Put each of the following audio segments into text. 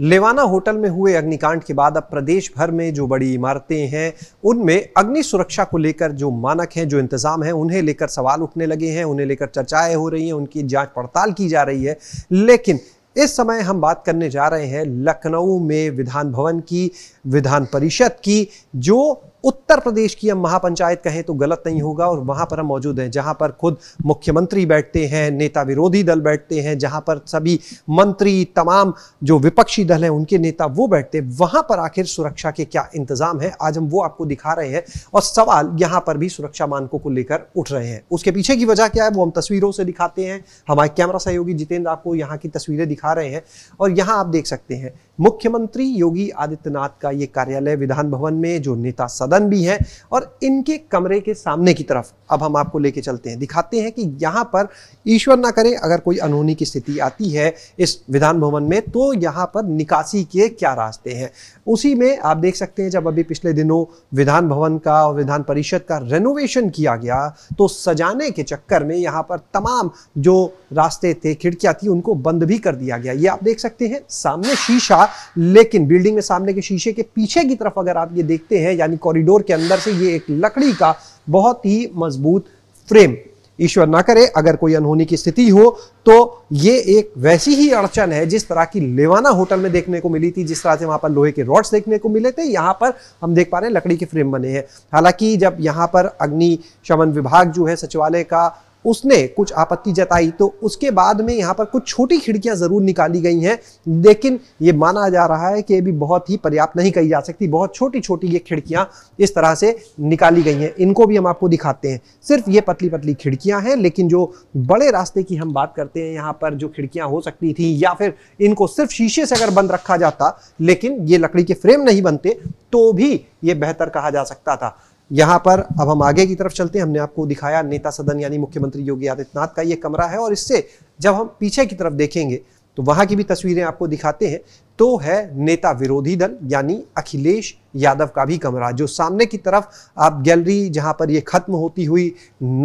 लेवाना होटल में हुए अग्निकांड के बाद अब प्रदेश भर में जो बड़ी इमारतें हैं उनमें अग्नि सुरक्षा को लेकर जो मानक हैं जो इंतज़ाम हैं उन्हें लेकर सवाल उठने लगे हैं उन्हें लेकर चर्चाएं हो रही हैं उनकी जांच पड़ताल की जा रही है लेकिन इस समय हम बात करने जा रहे हैं लखनऊ में विधान भवन की विधान परिषद की जो उत्तर प्रदेश की हम महापंचायत कहें तो गलत नहीं होगा और वहां पर हम मौजूद हैं जहां पर खुद मुख्यमंत्री बैठते हैं नेता विरोधी दल बैठते हैं जहां पर सभी मंत्री तमाम जो विपक्षी दल हैं उनके नेता वो बैठते हैं वहां पर आखिर सुरक्षा के क्या इंतजाम है आज हम वो आपको दिखा रहे हैं और सवाल यहां पर भी सुरक्षा मानकों को लेकर उठ रहे हैं उसके पीछे की वजह क्या है वो हम तस्वीरों से दिखाते हैं हमारे कैमरा सहयोगी जितेंद्र आपको यहाँ की तस्वीरें दिखा रहे हैं और यहाँ आप देख सकते हैं मुख्यमंत्री योगी आदित्यनाथ का ये कार्यालय विधान भवन में जो नेता सदन भी है और इनके कमरे के सामने की तरफ अब हम आपको लेके चलते हैं दिखाते हैं कि यहाँ पर ईश्वर ना करे अगर कोई अनहोनी की स्थिति आती है इस विधान भवन में तो यहाँ पर निकासी के क्या रास्ते हैं उसी में आप देख सकते हैं जब अभी पिछले दिनों विधान भवन का और विधान परिषद का रेनोवेशन किया गया तो सजाने के चक्कर में यहाँ पर तमाम जो रास्ते थे खिड़कियाँ थी उनको बंद भी कर दिया गया ये आप देख सकते हैं सामने शीशा लेकिन बिल्डिंग में सामने के शीशे के पीछे की तरफ अगर आप ये देखते हैं यानी कॉरिडोर के अंदर से ये एक लकड़ी का बहुत ही मजबूत फ्रेम ईश्वर ना करे अगर कोई अनहोनी की स्थिति हो तो ये एक वैसी ही अड़चन है जिस तरह की लेवाना होटल में देखने को मिली थी जिस तरह से वहां पर लोहे के रॉड्स देखने को मिले थे यहां पर हम देख पा रहे हैं लकड़ी के फ्रेम बने हैं हालांकि जब यहां पर अग्निशमन विभाग जो है सचिवालय का उसने कुछ आपत्ति जताई तो उसके बाद में यहाँ पर कुछ छोटी खिड़कियाँ ज़रूर निकाली गई हैं लेकिन ये माना जा रहा है कि ये भी बहुत ही पर्याप्त नहीं कही जा सकती बहुत छोटी छोटी ये खिड़कियाँ इस तरह से निकाली गई हैं इनको भी हम आपको दिखाते हैं सिर्फ ये पतली पतली खिड़कियाँ हैं लेकिन जो बड़े रास्ते की हम बात करते हैं यहाँ पर जो खिड़कियाँ हो सकती थी या फिर इनको सिर्फ शीशे से अगर बंद रखा जाता लेकिन ये लकड़ी के फ्रेम नहीं बनते तो भी ये बेहतर कहा जा सकता था यहाँ पर अब हम आगे की तरफ चलते हैं हमने आपको दिखाया नेता सदन यानी मुख्यमंत्री योगी आदित्यनाथ का ये कमरा है और इससे जब हम पीछे की तरफ देखेंगे तो वहां की भी तस्वीरें आपको दिखाते हैं तो है नेता विरोधी दल यानी अखिलेश यादव का भी कमरा जो सामने की तरफ आप गैलरी जहां पर ये खत्म होती हुई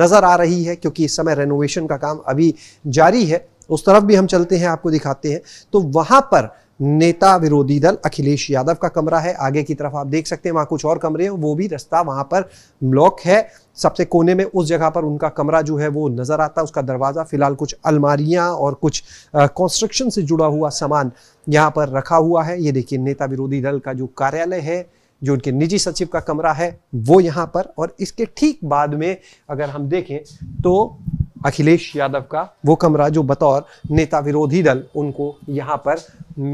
नजर आ रही है क्योंकि इस समय रेनोवेशन का काम अभी जारी है उस तरफ भी हम चलते हैं आपको दिखाते हैं तो वहां पर नेता विरोधी दल अखिलेश यादव का कमरा है आगे की तरफ आप देख सकते हैं वहां कुछ और कमरे हैं वो भी रास्ता वहां पर ब्लॉक है सबसे कोने में उस जगह पर उनका कमरा जो है वो नज़र आता है उसका दरवाज़ा फ़िलहाल कुछ अलमारियां और कुछ कंस्ट्रक्शन से जुड़ा हुआ सामान यहाँ पर रखा हुआ है ये देखिए नेता विरोधी दल का जो कार्यालय है जो उनके निजी सचिव का कमरा है वो यहाँ पर और इसके ठीक बाद में अगर हम देखें तो अखिलेश यादव का वो कमरा जो बतौर नेता विरोधी दल उनको यहाँ पर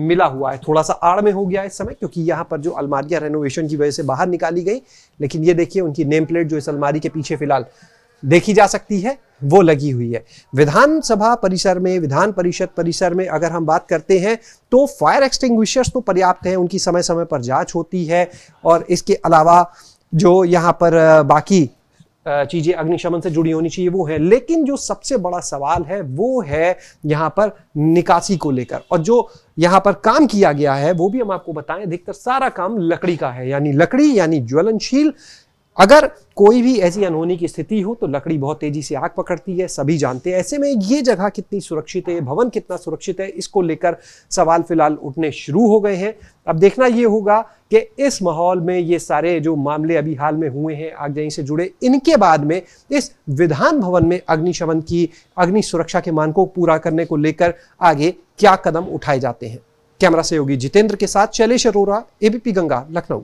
मिला हुआ है थोड़ा सा आड़ में हो गया इस समय क्योंकि यहाँ पर जो अलमारियाँ रेनोवेशन की वजह से बाहर निकाली गई लेकिन ये देखिए उनकी नेम प्लेट जो इस अलमारी के पीछे फिलहाल देखी जा सकती है वो लगी हुई है विधानसभा परिसर में विधान परिषद परिसर में अगर हम बात करते हैं तो फायर एक्सटिंग्विशर्स तो पर्याप्त हैं उनकी समय समय पर जांच होती है और इसके अलावा जो यहाँ पर बाकी चीज़ें अग्निशमन से जुड़ी होनी चाहिए वो है लेकिन जो सबसे बड़ा सवाल है वो है यहाँ पर निकासी को लेकर और जो यहाँ पर काम किया गया है वो भी हम आपको बताएं अधिकतर सारा काम लकड़ी का है यानी लकड़ी यानी ज्वलनशील अगर कोई भी ऐसी अनहोनी की स्थिति हो तो लकड़ी बहुत तेजी से आग पकड़ती है सभी जानते हैं ऐसे में ये जगह कितनी सुरक्षित है भवन कितना सुरक्षित है इसको लेकर सवाल फिलहाल उठने शुरू हो गए हैं अब देखना ये होगा कि इस माहौल में ये सारे जो मामले अभी हाल में हुए हैं आगजनी से जुड़े इनके बाद में इस विधान भवन में अग्निशमन की अग्नि सुरक्षा के मानकों को पूरा करने को लेकर आगे क्या कदम उठाए जाते हैं कैमरा सहयोगी जितेंद्र के साथ शैलेश अरोरा एबीपी गंगा लखनऊ